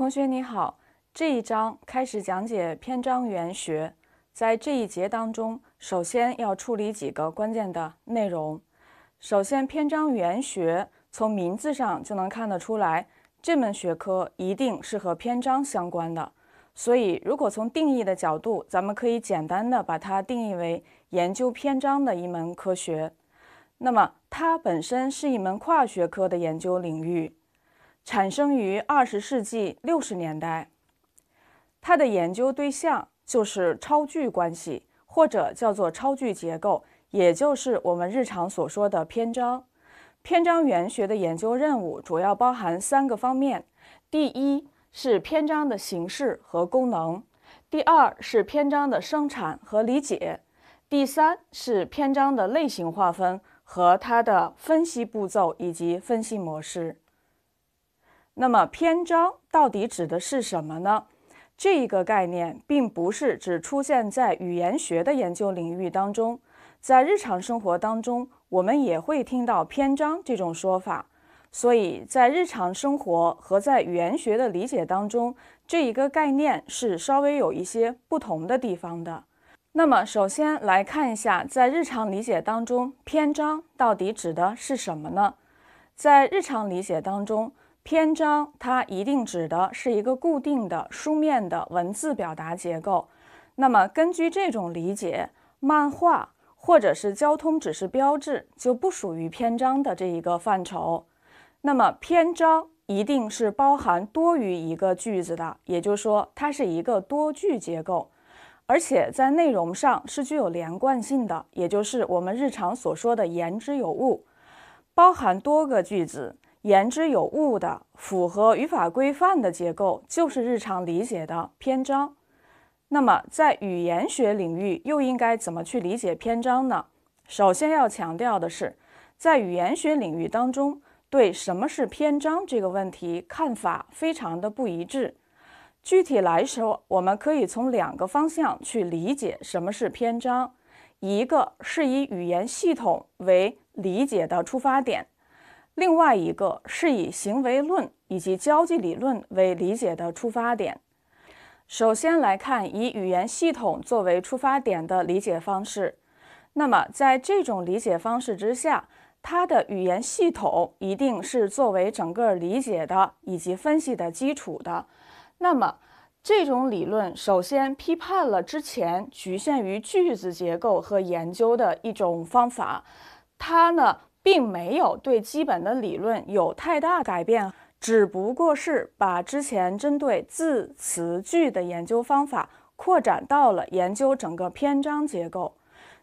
同学你好，这一章开始讲解篇章原学。在这一节当中，首先要处理几个关键的内容。首先，篇章原学从名字上就能看得出来，这门学科一定是和篇章相关的。所以，如果从定义的角度，咱们可以简单的把它定义为研究篇章的一门科学。那么，它本身是一门跨学科的研究领域。产生于二十世纪六十年代，它的研究对象就是超距关系，或者叫做超距结构，也就是我们日常所说的篇章。篇章元学的研究任务主要包含三个方面：第一是篇章的形式和功能；第二是篇章的生产和理解；第三是篇章的类型划分和它的分析步骤以及分析模式。那么篇章到底指的是什么呢？这一个概念并不是只出现在语言学的研究领域当中，在日常生活当中，我们也会听到篇章这种说法。所以在日常生活和在语言学的理解当中，这一个概念是稍微有一些不同的地方的。那么，首先来看一下，在日常理解当中，篇章到底指的是什么呢？在日常理解当中。篇章它一定指的是一个固定的书面的文字表达结构。那么，根据这种理解，漫画或者是交通指示标志就不属于篇章的这一个范畴。那么，篇章一定是包含多于一个句子的，也就是说，它是一个多句结构，而且在内容上是具有连贯性的，也就是我们日常所说的言之有物，包含多个句子。言之有物的、符合语法规范的结构就是日常理解的篇章。那么，在语言学领域又应该怎么去理解篇章呢？首先要强调的是，在语言学领域当中，对什么是篇章这个问题看法非常的不一致。具体来说，我们可以从两个方向去理解什么是篇章：一个是以语言系统为理解的出发点。另外一个是以行为论以及交际理论为理解的出发点。首先来看以语言系统作为出发点的理解方式。那么，在这种理解方式之下，它的语言系统一定是作为整个理解的以及分析的基础的。那么，这种理论首先批判了之前局限于句子结构和研究的一种方法。它呢？并没有对基本的理论有太大改变，只不过是把之前针对字词句的研究方法扩展到了研究整个篇章结构。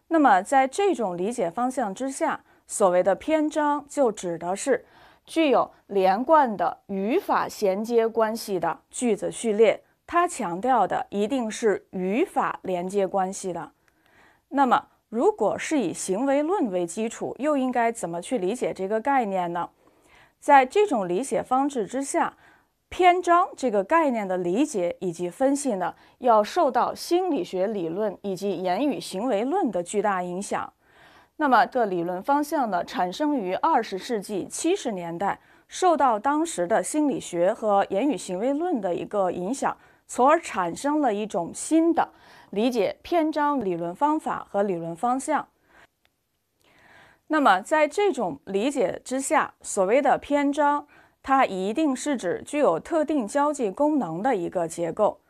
那么，在这种理解方向之下，所谓的篇章就指的是具有连贯的语法衔接关系的句子序列。它强调的一定是语法连接关系的。那么，如果是以行为论为基础，又应该怎么去理解这个概念呢？在这种理解方式之下，篇章这个概念的理解以及分析呢，要受到心理学理论以及言语行为论的巨大影响。那么，这理论方向呢，产生于二十世纪七十年代，受到当时的心理学和言语行为论的一个影响，从而产生了一种新的。理解篇章理论方法和理论方向。那么，在这种理解之下，所谓的篇章，它一定是指具有特定交际功能的一个结构，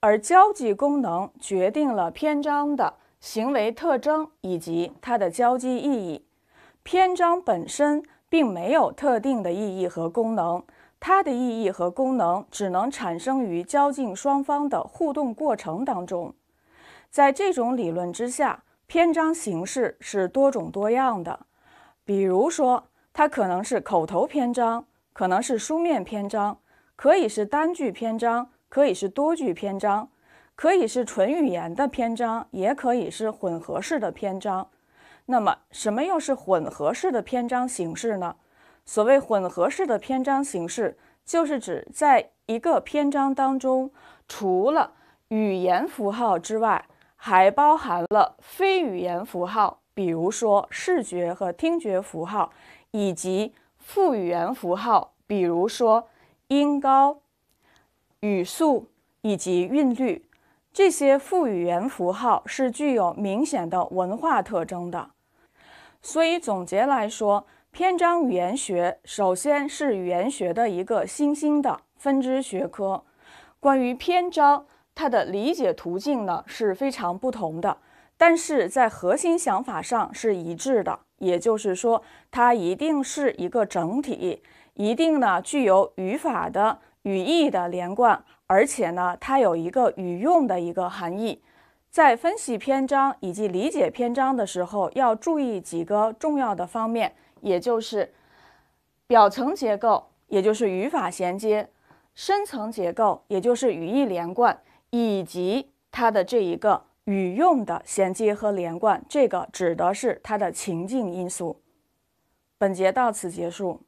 而交际功能决定了篇章的行为特征以及它的交际意义。篇章本身并没有特定的意义和功能，它的意义和功能只能产生于交际双方的互动过程当中。在这种理论之下，篇章形式是多种多样的，比如说，它可能是口头篇章，可能是书面篇章，可以是单句篇章，可以是多句篇章，可以是纯语言的篇章，也可以是混合式的篇章。那么，什么又是混合式的篇章形式呢？所谓混合式的篇章形式，就是指在一个篇章当中，除了语言符号之外，还包含了非语言符号，比如说视觉和听觉符号，以及副语言符号，比如说音高、语速以及韵律。这些副语言符号是具有明显的文化特征的。所以总结来说，篇章语言学首先是语言学的一个新兴的分支学科，关于篇章。它的理解途径呢是非常不同的，但是在核心想法上是一致的。也就是说，它一定是一个整体，一定呢具有语法的语义的连贯，而且呢它有一个语用的一个含义。在分析篇章以及理解篇章的时候，要注意几个重要的方面，也就是表层结构，也就是语法衔接；深层结构，也就是语义连贯。以及它的这一个语用的衔接和连贯，这个指的是它的情境因素。本节到此结束。